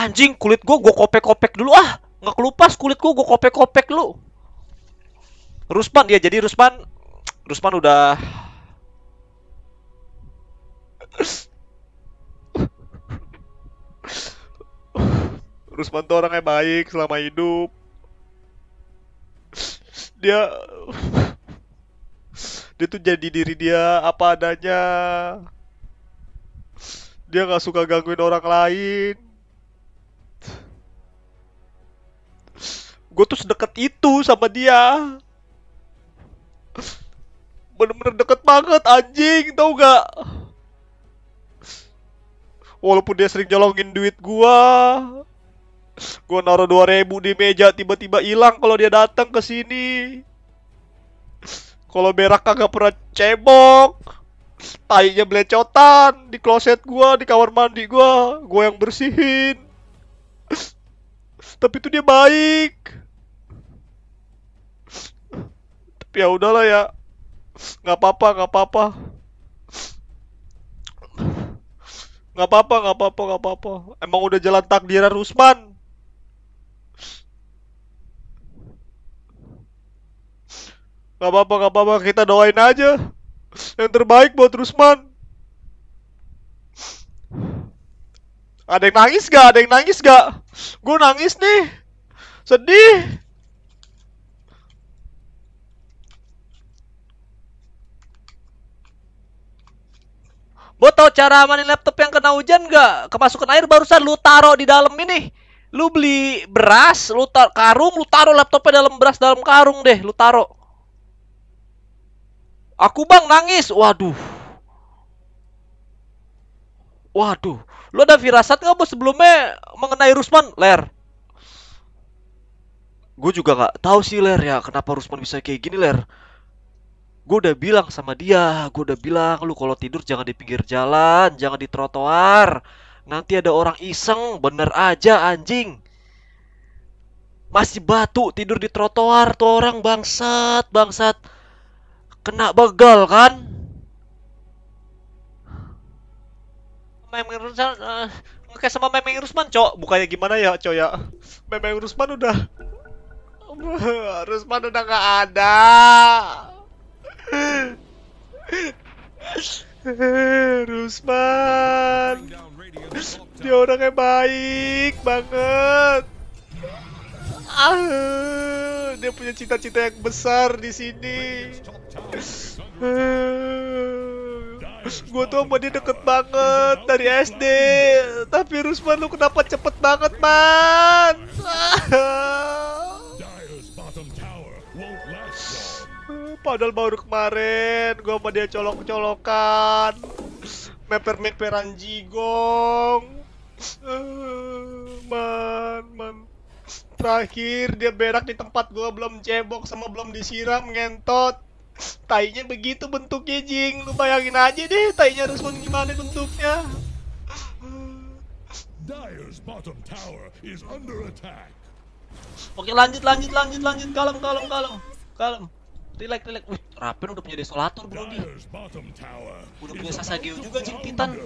anjing kulit gue gue kopek-kopek dulu ah nggak kelupas kulit gue gue kopek-kopek lu Rusman ya jadi Rusman, Rusman udah Rusman tuh orangnya baik selama hidup dia dia tuh jadi diri dia apa adanya dia nggak suka gangguin orang lain gue tuh sedekat itu sama dia bener-bener deket banget anjing tau gak walaupun dia sering nyolongin duit gua gua naruh 2000 di meja tiba-tiba hilang kalau dia datang ke sini kalau berak kagak pernah cebok tainya belecotan di kloset gua di kamar mandi gua gue yang bersihin tapi itu dia baik ya udahlah ya nggak apa-apa nggak apa-apa nggak apa-apa nggak apa-apa nggak apa-apa emang udah jalan takdiran Rusman nggak apa-apa nggak apa-apa kita doain aja yang terbaik buat Rusman ada yang nangis gak ada yang nangis gak gue nangis nih sedih Lo tau cara mainin laptop yang kena hujan gak? Kemasukan air barusan lu taro di dalam ini. Lu beli beras, lu tar karung, lu taro laptopnya dalam beras dalam karung deh, lu taro. Aku bang nangis, waduh. Waduh, lu ada firasat nggak bos sebelumnya mengenai Rusman, Ler? Gue juga gak tahu sih Ler ya, kenapa Rusman bisa kayak gini Ler gue udah bilang sama dia gue udah bilang lu kalau tidur jangan di pinggir jalan jangan di trotoar nanti ada orang iseng bener aja anjing masih batu tidur di trotoar tuh orang bangsat bangsat kena begal kan Memang uh, eh, kayak sama Memang Rusman, Cok. Bukannya gimana ya, Cok ya? Memang Rusman udah Rusman udah gak ada. Rusman Dia orangnya baik banget ah, Dia punya cita-cita yang besar di sini Gue tuh sama dia deket banget dari SD Tapi Rusman lu kenapa cepet banget man ah. Padahal baru kemarin gua sama dia colok-colokan. Meper-meperan jigong. Eh, man, man. Terakhir dia berak di tempat gua belum cebok sama belum disiram ngentot. Tainya begitu bentuknya jing. Lu bayangin aja deh tainya mau gimana bentuknya. Dyer's bottom tower is under attack. Oke lanjut lanjut lanjut lanjut kalem kalem kalem kalem. Relax, relax. Wih, Raven udah punya desolator, Bro. Udah punya Sasageo juga, Jin Titan.